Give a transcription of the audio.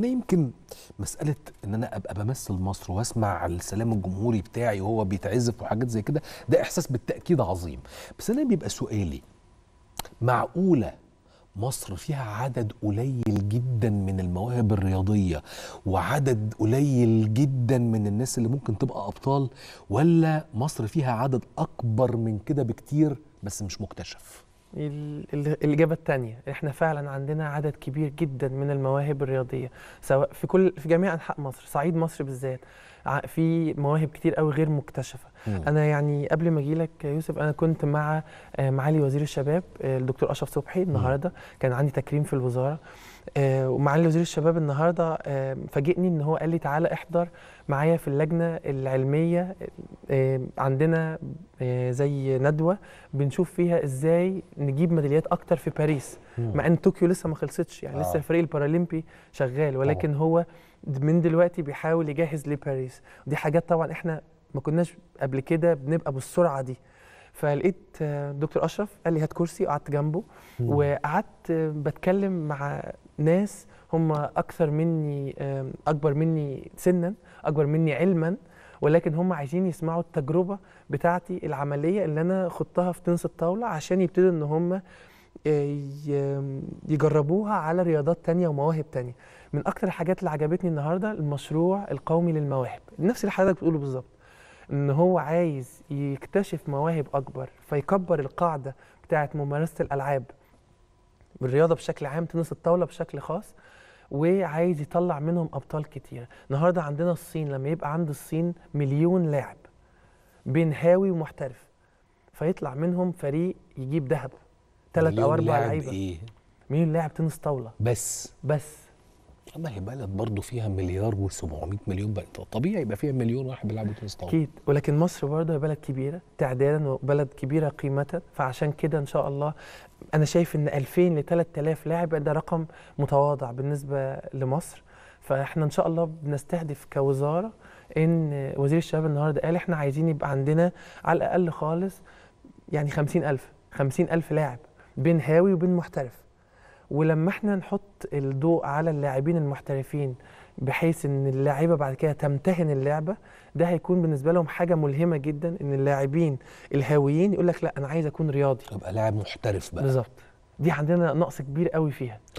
انا يمكن مساله ان انا ابقى بمثل مصر واسمع السلام الجمهوري بتاعي وهو بيتعزف وحاجات زي كده ده احساس بالتاكيد عظيم بس انا بيبقى سؤالي معقوله مصر فيها عدد قليل جدا من المواهب الرياضيه وعدد قليل جدا من الناس اللي ممكن تبقى ابطال ولا مصر فيها عدد اكبر من كده بكتير بس مش مكتشف الاجابه الثانيه احنا فعلا عندنا عدد كبير جدا من المواهب الرياضيه سواء في كل في جميع انحاء مصر صعيد مصر بالذات في مواهب كتير قوي غير مكتشفه مم. انا يعني قبل ما اجي لك يوسف انا كنت مع آه، معالي وزير الشباب آه، الدكتور اشرف صبحي النهارده كان عندي تكريم في الوزاره آه، ومعالي وزير الشباب النهارده فاجئني ان هو قال لي تعالى احضر معايا في اللجنه العلميه عندنا آه، زي ندوه بنشوف فيها ازاي نجيب ميداليات اكتر في باريس مع ان طوكيو لسه ما خلصتش يعني آه. لسه الفريق البارالمبي شغال ولكن هو من دلوقتي بيحاول يجهز لباريس دي حاجات طبعا احنا ما كناش قبل كده بنبقى بالسرعه دي فلقيت آه، دكتور اشرف قال لي هات كرسي وقعدت جنبه وقعدت بتكلم مع ناس هم اكثر مني اكبر مني سنا اكبر مني علما ولكن هم عايزين يسمعوا التجربه بتاعتي العمليه اللي انا خضتها في تنس الطاوله عشان يبتدوا ان هم آه، يجربوها على رياضات تانية ومواهب تانية من أكتر الحاجات اللي عجبتني النهاردة المشروع القومي للمواهب نفس اللي حضرتك بتقوله بالظبط إن هو عايز يكتشف مواهب أكبر فيكبر القاعدة بتاعة ممارسة الألعاب بالرياضة بشكل عام تنس الطاولة بشكل خاص وعايز يطلع منهم ابطال كتير النهارده عندنا الصين لما يبقى عند الصين مليون لاعب بين هاوي ومحترف فيطلع منهم فريق يجيب ذهب ثلاث او اربع لعيبه ايه؟ مليون لاعب تنس طاوله بس بس ما هي بلد برضه فيها مليار و700 مليون بني طبيعي يبقى فيها مليون واحد بيلعبوا تنس طاوله اكيد ولكن مصر برضه هي بلد كبيره تعدادا وبلد كبيره قيمه فعشان كده ان شاء الله انا شايف ان 2000 ل 3000 لاعب ده رقم متواضع بالنسبه لمصر فاحنا ان شاء الله بنستهدف كوزاره ان وزير الشباب النهارده قال احنا عايزين يبقى عندنا على الاقل خالص يعني 50000 50000 لاعب بين هاوي وبين محترف ولما احنا نحط الضوء على اللاعبين المحترفين بحيث ان اللاعيبه بعد كده تمتهن اللعبه ده هيكون بالنسبه لهم حاجه ملهمه جدا ان اللاعبين الهاويين يقول لك لا انا عايز اكون رياضي ابقى لاعب محترف بقى بالظبط دي عندنا نقص كبير قوي فيها طيب.